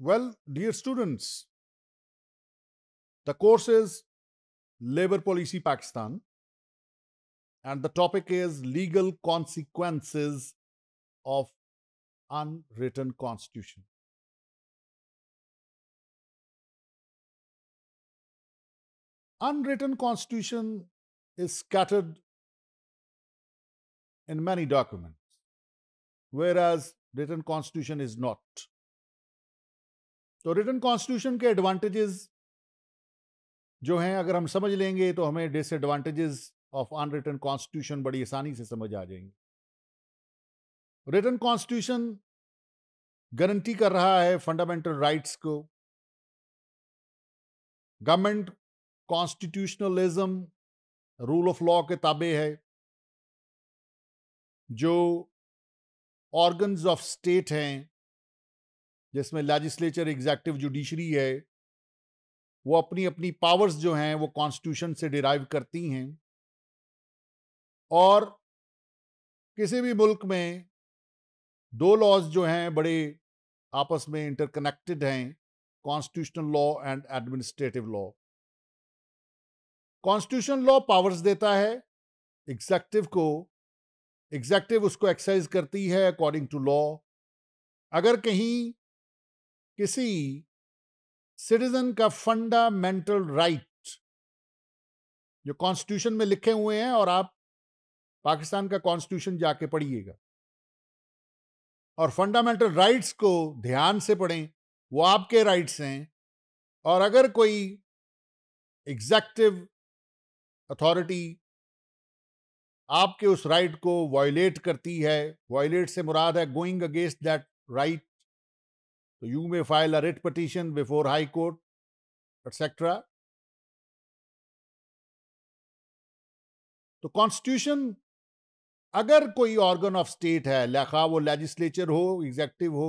Well, dear students, the course is Labor Policy Pakistan and the topic is Legal Consequences of Unwritten Constitution. Unwritten constitution is scattered in many documents, whereas written constitution is not. तो written constitution के advantages जो हैं अगर हम समझ लेंगे तो हमें डिसएडवांटेजेस ऑफ रिटर्न कॉन्स्टिट्यूशन बड़ी आसानी से समझ आ जाएंगे रिटर्न कॉन्स्टिट्यूशन गारंटी कर रहा है फंडामेंटल राइट्स को government constitutionalism rule of law के ताबे है जो ऑर्गन्स ऑफ स्टेट हैं जिसमें लेजिस्लेचर एग्जैक्टिव जुडिशरी है वो अपनी अपनी पावर्स जो हैं वो कॉन्स्टिट्यूशन से डिराइव करती हैं और किसी भी मुल्क में दो लॉज जो हैं बड़े आपस में इंटरकनेक्टेड हैं constitutional law and administrative law constitution law powers देता है एग्जैक्टिव को एग्जैक्टिव उसको एक्सरसाइज करती है अकॉर्डिंग टू लॉ अगर कहीं किसी सिटीजन का फंडामेंटल राइट right, जो कॉन्स्टिट्यूशन में लिखे हुए हैं और आप पाकिस्तान का कॉन्स्टिट्यूशन जाके पढ़िएगा और फंडामेंटल राइट्स को ध्यान से पढ़ें वो आपके राइट्स हैं और अगर कोई एग्जैक्टिव अथॉरिटी आपके उस राइट को वायलेट करती है वायलेट से मुराद है going against that right So तो you may file a writ petition before High Court, etc. तो कॉन्स्टिट्यूशन अगर कोई ऑर्गन ऑफ स्टेट है खा वो लेजिस्लेचर हो एग्जेक्टिव हो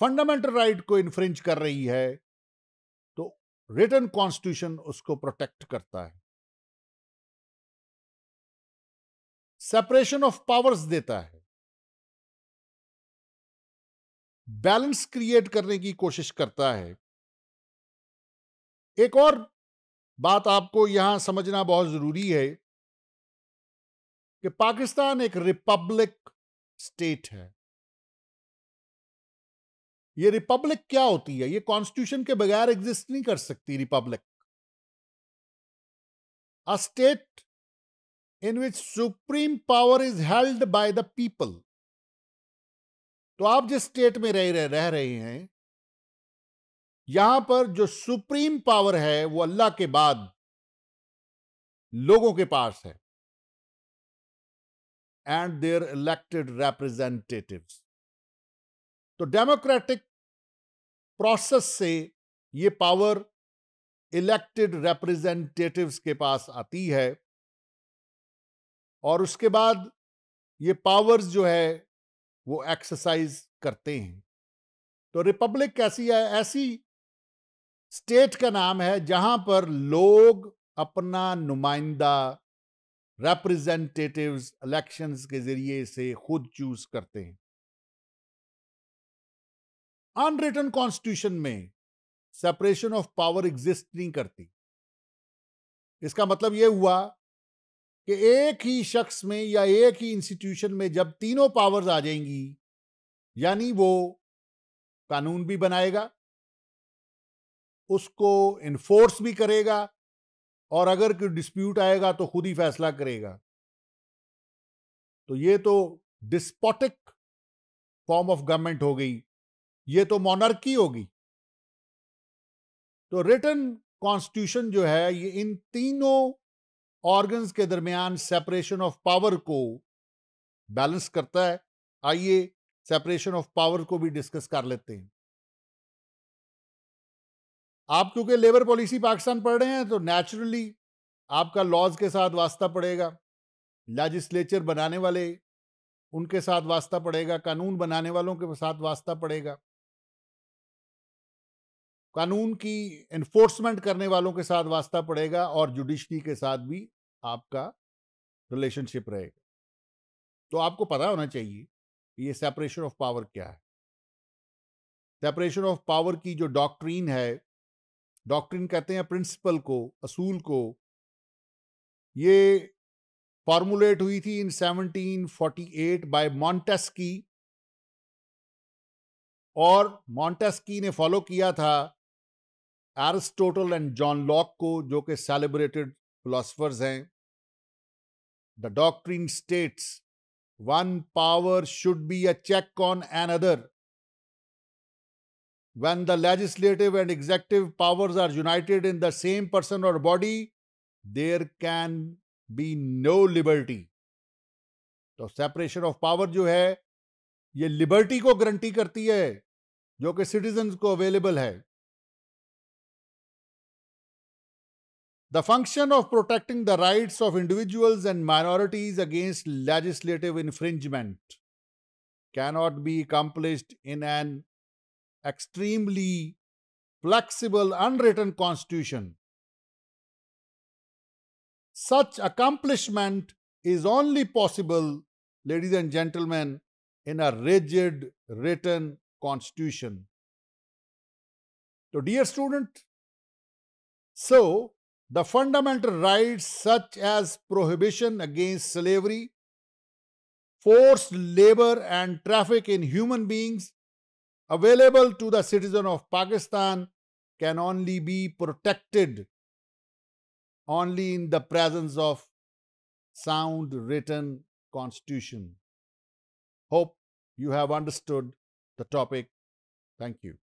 फंडामेंटल राइट को इन्फ्रिंज कर रही है तो रिटर्न कॉन्स्टिट्यूशन उसको प्रोटेक्ट करता है सेपरेशन ऑफ पावर्स देता है बैलेंस क्रिएट करने की कोशिश करता है एक और बात आपको यहां समझना बहुत जरूरी है कि पाकिस्तान एक रिपब्लिक स्टेट है ये रिपब्लिक क्या होती है ये कॉन्स्टिट्यूशन के बगैर एग्जिस्ट नहीं कर सकती republic a state in which supreme power is held by the people तो आप जिस स्टेट में रह रहे रह रहे हैं यहां पर जो सुप्रीम पावर है वो अल्लाह के बाद लोगों के पास है एंड देयर इलेक्टेड रिप्रेजेंटेटिव तो डेमोक्रेटिक प्रोसेस से ये पावर इलेक्टेड रिप्रेजेंटेटिव्स के पास आती है और उसके बाद ये पावर्स जो है वो एक्सरसाइज करते हैं तो रिपब्लिक कैसी है ऐसी स्टेट का नाम है जहां पर लोग अपना नुमाइंदा रिप्रेजेंटेटिव्स इलेक्शंस के जरिए से खुद चूज करते हैं अनरिटन कॉन्स्टिट्यूशन में सेपरेशन ऑफ पावर एग्जिस्ट नहीं करती इसका मतलब यह हुआ कि एक ही शख्स में या एक ही इंस्टीट्यूशन में जब तीनों पावर्स आ जाएंगी यानी वो कानून भी बनाएगा उसको इन्फोर्स भी करेगा और अगर कोई डिस्प्यूट आएगा तो खुद ही फैसला करेगा तो ये तो डिस्पोटिक फॉर्म ऑफ गवर्नमेंट हो गई ये तो मोनार्की होगी तो रिटर्न कॉन्स्टिट्यूशन जो है ये इन तीनों ऑर्गन्स के दरमियान सेपरेशन ऑफ पावर को बैलेंस करता है आइए सेपरेशन ऑफ पावर को भी डिस्कस कर लेते हैं आप क्योंकि लेबर पॉलिसी पाकिस्तान पढ़ रहे हैं तो नेचुरली आपका लॉज के साथ वास्ता पड़ेगा लेजिस्लेचर बनाने वाले उनके साथ वास्ता पड़ेगा कानून बनाने वालों के साथ वास्ता पड़ेगा कानून की एनफोर्समेंट करने वालों के साथ वास्ता पड़ेगा और जुडिशरी के साथ भी आपका रिलेशनशिप रहेगा तो आपको पता होना चाहिए ये सेपरेशन ऑफ पावर क्या है सेपरेशन ऑफ पावर की जो डॉक्ट्रीन है डॉक्ट्रीन कहते हैं प्रिंसिपल को असूल को ये फॉर्मुलेट हुई थी इन 1748 बाय मॉन्टेस्की और मॉन्टेस्की ने फॉलो किया था एरिस्टोटल एंड जॉन लॉक को जो कि सेलिब्रेटेड फिलोसफर्स हैं the doctrine states one power should be a check on another when the legislative and executive powers are united in the same person or body there can be no liberty तो separation of power जो है ये liberty को guarantee करती है जो कि citizen को अवेलेबल है The function of protecting the rights of individuals and minorities against legislative infringement cannot be accomplished in an extremely flexible, unwritten constitution. Such accomplishment is only possible, ladies and gentlemen, in a rigid written constitution. So, dear student, so the fundamental rights such as prohibition against slavery, forced labor and traffic in human beings available to the citizen of Pakistan can only be protected only in the presence of sound written constitution. Hope you have understood the topic. Thank you.